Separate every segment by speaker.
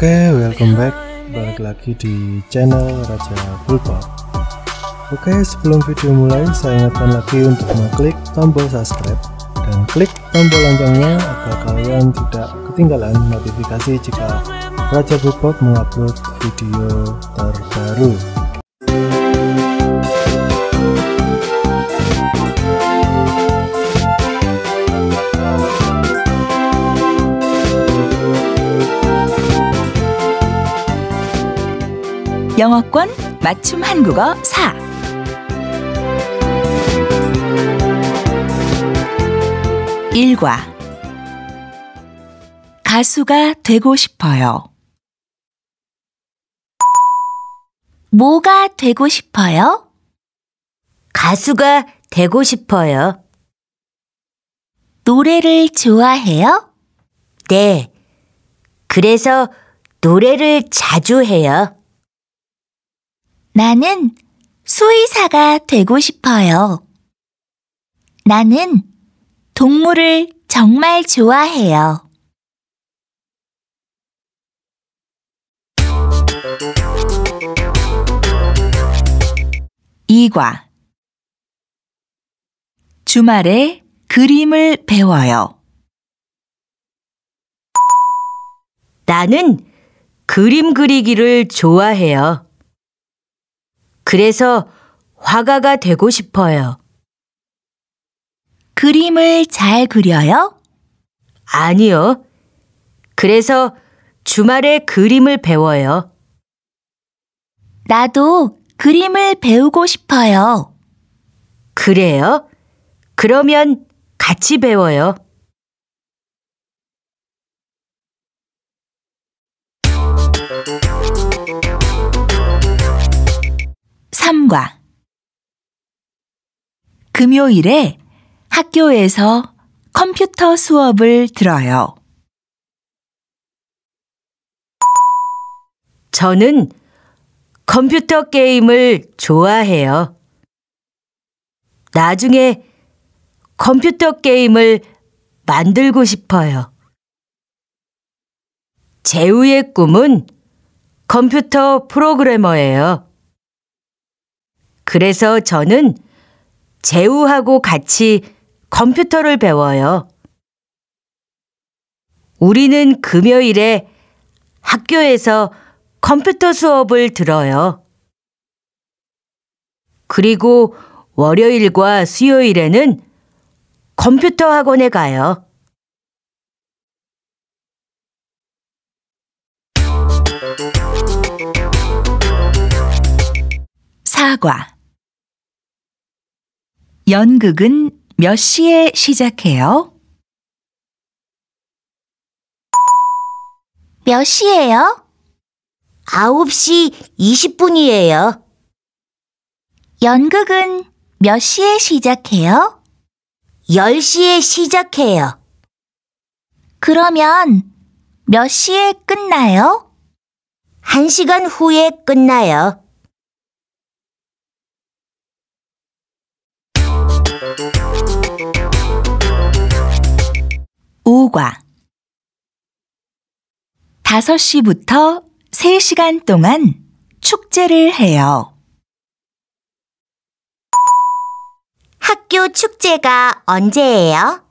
Speaker 1: Oke, okay, welcome back. Balik lagi di channel Raja Bulbot. Oke, okay, sebelum video mulai, saya ingatkan lagi untuk mengklik tombol subscribe dan klik tombol loncengnya agar kalian tidak ketinggalan notifikasi jika Raja Bulbot mengupload video terbaru.
Speaker 2: 영어권 맞춤 한국어 4 1과 가수가 되고 싶어요. 뭐가 되고 싶어요? 가수가 되고 싶어요. 노래를 좋아해요? 네. 그래서 노래를 자주 해요. 나는 수의사가 되고 싶어요. 나는 동물을 정말 좋아해요. 이과 주말에
Speaker 1: 그림을 배워요. 나는 그림 그리기를 좋아해요. 그래서 화가가 되고 싶어요. 그림을 잘 그려요? 아니요. 그래서 주말에 그림을 배워요. 나도 그림을 배우고 싶어요. 그래요? 그러면 같이 배워요.
Speaker 2: 탐과 금요일에 학교에서
Speaker 1: 컴퓨터 수업을 들어요. 저는 컴퓨터 게임을 좋아해요. 나중에 컴퓨터 게임을 만들고 싶어요. 재우의 꿈은 컴퓨터 프로그래머예요. 그래서 저는 재우하고 같이 컴퓨터를 배워요. 우리는 금요일에 학교에서 컴퓨터 수업을 들어요. 그리고 월요일과 수요일에는 컴퓨터 학원에 가요.
Speaker 2: 사과 연극은 몇 시에 시작해요? 몇 시예요? 9시 20분이에요. 연극은 몇 시에 시작해요? 10시에 시작해요. 그러면 몇 시에 끝나요? 1시간 후에 끝나요. 5시부터 3시간 동안 축제를 해요. 학교 축제가 언제예요?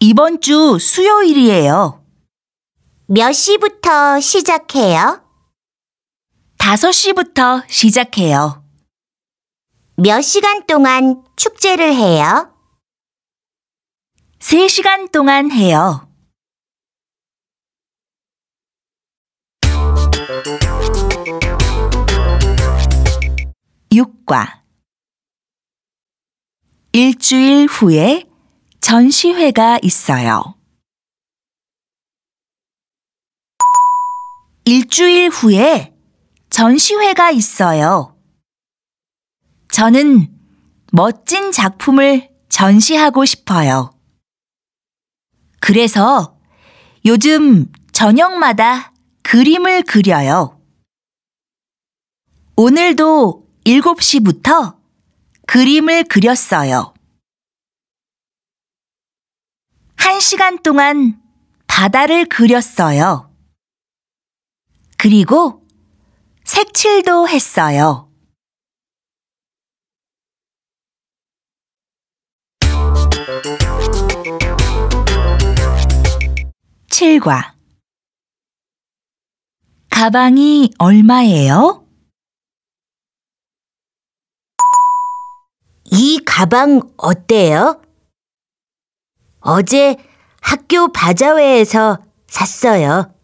Speaker 2: 이번 주 수요일이에요. 몇 시부터 시작해요? 5시부터 시작해요. 몇 시간 동안 축제를 해요? 3시간 동안 해요. 6과 일주일 후에 전시회가 있어요. 일주일 후에 전시회가 있어요. 저는 멋진 작품을 전시하고 싶어요. 그래서 요즘 저녁마다 그림을 그려요. 오늘도 7시부터 그림을 그렸어요. 1시간 동안 바다를 그렸어요. 그리고 색칠도 했어요. 7과 가방이 얼마예요? 가방 어때요? 어제 학교 바자회에서 샀어요.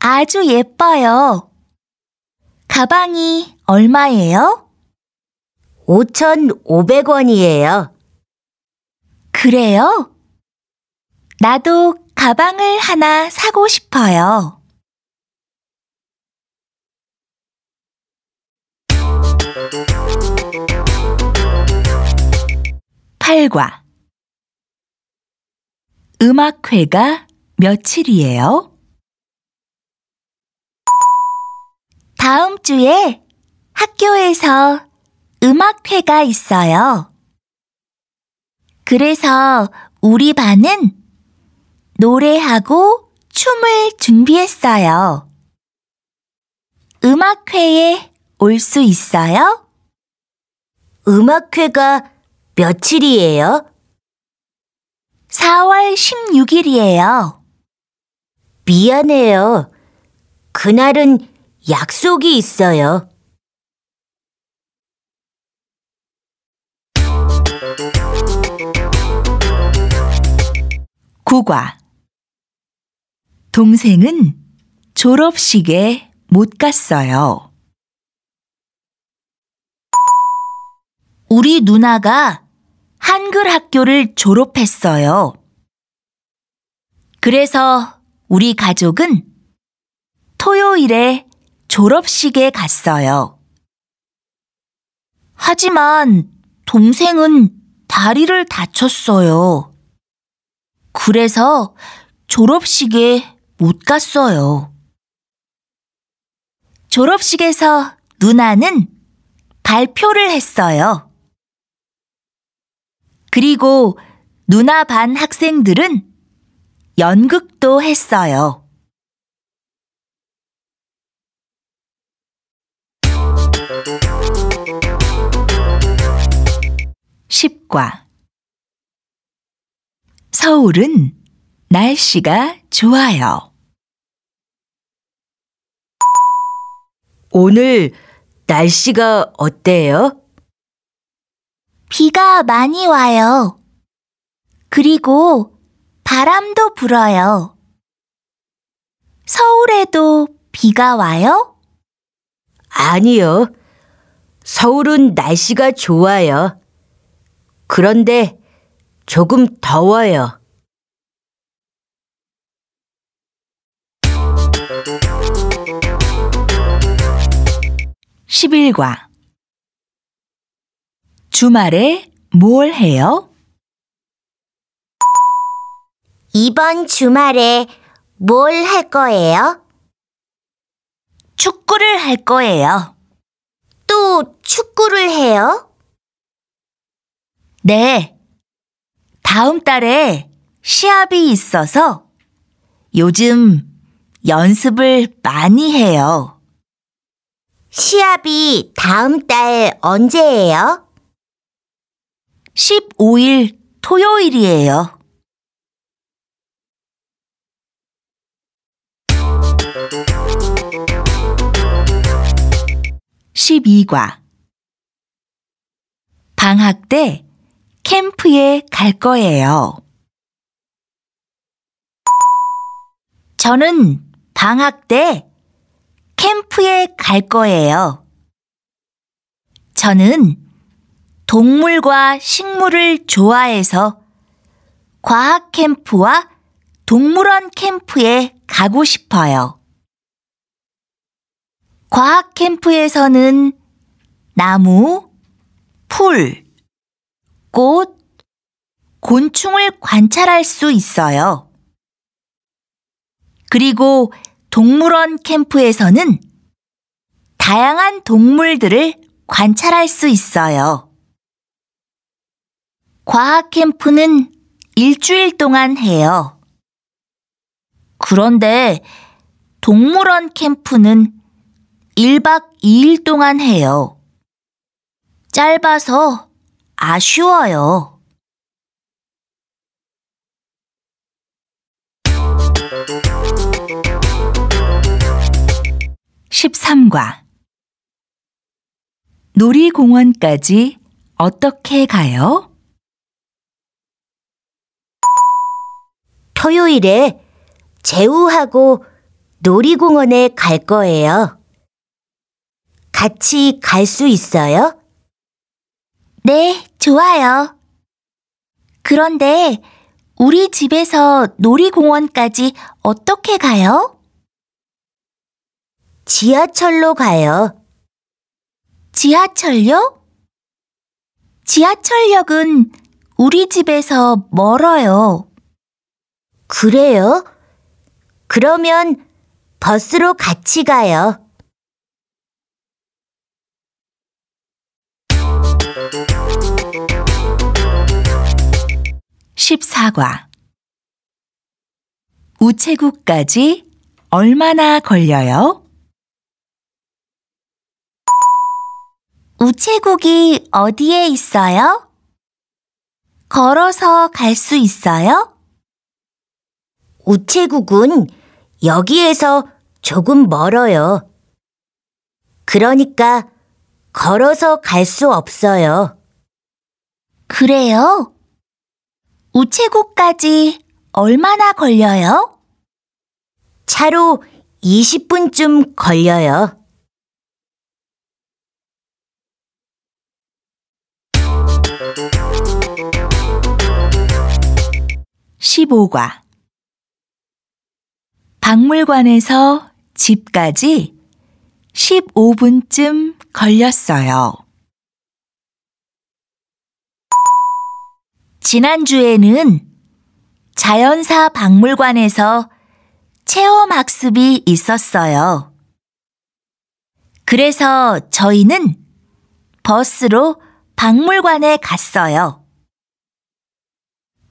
Speaker 2: 아주 예뻐요. 가방이 얼마예요? 5,500원이에요. 그래요? 나도 가방을 하나 사고 싶어요. 쌀과 음악회가 며칠이에요? 다음 주에 학교에서 음악회가 있어요. 그래서 우리 반은 노래하고 춤을 준비했어요. 음악회에 올 수 있어요? 음악회가 며칠이에요? 4월 16일이에요. 미안해요. 그날은 약속이 있어요. 구과 동생은 졸업식에 못 갔어요. 우리 누나가 한글 학교를 졸업했어요. 그래서 우리 가족은 토요일에 졸업식에 갔어요. 하지만 동생은 다리를 다쳤어요. 그래서 졸업식에 못 갔어요. 졸업식에서 누나는 발표를 했어요. 그리고 누나 반 학생들은 연극도 했어요. 1 0과 서울은 날씨가 좋아요.
Speaker 1: 오늘 날씨가 어때요? 비가 많이 와요.
Speaker 2: 그리고 바람도 불어요.
Speaker 1: 서울에도 비가 와요? 아니요. 서울은 날씨가 좋아요. 그런데 조금 더워요.
Speaker 2: 십일과 주말에 뭘 해요? 이번 주말에 뭘 할 거예요? 축구를 할 거예요. 또 축구를 해요? 네. 다음 달에 시합이 있어서 요즘 연습을 많이 해요. 시합이 다음 달 언제예요? 15일 토요일이에요. (12과) 방학 때 캠프에 갈 거예요. 저는 방학 때 캠프에 갈 거예요. 저는 동물과 식물을 좋아해서 과학 캠프와 동물원 캠프에 가고 싶어요. 과학 캠프에서는 나무, 풀, 꽃, 곤충을 관찰할 수 있어요. 그리고 동물원 캠프에서는 다양한 동물들을 관찰할 수 있어요. 과학 캠프는 일주일 동안 해요. 그런데 동물원 캠프는 1박 2일 동안 해요. 짧아서 아쉬워요. (13과) 놀이공원까지 어떻게 가요? 토요일에 재우하고 놀이공원에 갈 거예요. 같이 갈 수 있어요? 네, 좋아요. 그런데 우리 집에서 놀이공원까지 어떻게 가요? 지하철로 가요. 지하철요? 지하철역은 우리 집에서 멀어요. 그래요? 그러면 버스로 같이 가요. 십사과 우체국까지 얼마나 걸려요? 우체국이 어디에 있어요? 걸어서 갈 수 있어요? 우체국은 여기에서 조금 멀어요. 그러니까 걸어서 갈 수 없어요. 그래요? 우체국까지 얼마나 걸려요? 차로 20분쯤 걸려요. (15과) 박물관에서 집까지 15분쯤 걸렸어요. 지난주에는 자연사 박물관에서 체험학습이 있었어요. 그래서 저희는 버스로 박물관에 갔어요.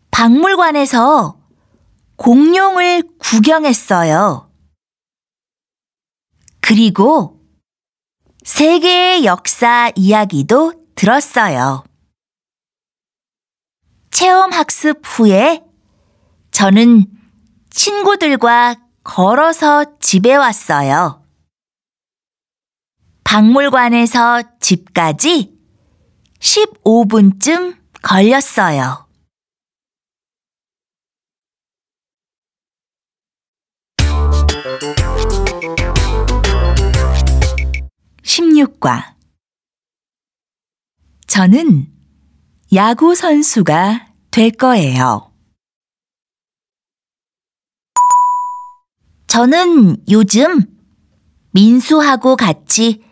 Speaker 2: 박물관에서 공룡을 구경했어요. 그리고 세계의 역사 이야기도 들었어요. 체험 학습 후에 저는 친구들과 걸어서 집에 왔어요. 박물관에서 집까지 15분쯤 걸렸어요. 효과. 저는 야구 선수가 될 거예요. 저는 요즘 민수하고 같이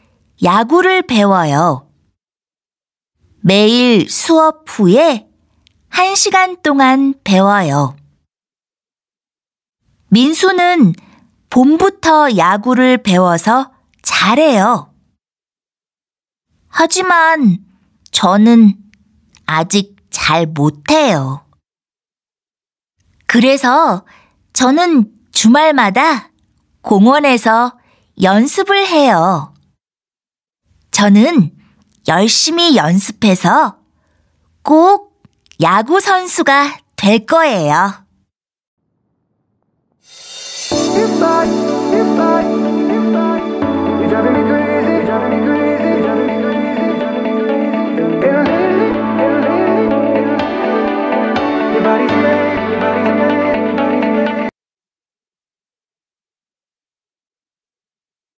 Speaker 2: 야구를 배워요. 매일 수업 후에 1시간 동안 배워요. 민수는 봄부터 야구를 배워서 잘해요. 하지만 저는 아직 잘 못해요. 그래서 저는 주말마다 공원에서 연습을 해요. 저는 열심히 연습해서 꼭 야구 선수가 될 거예요.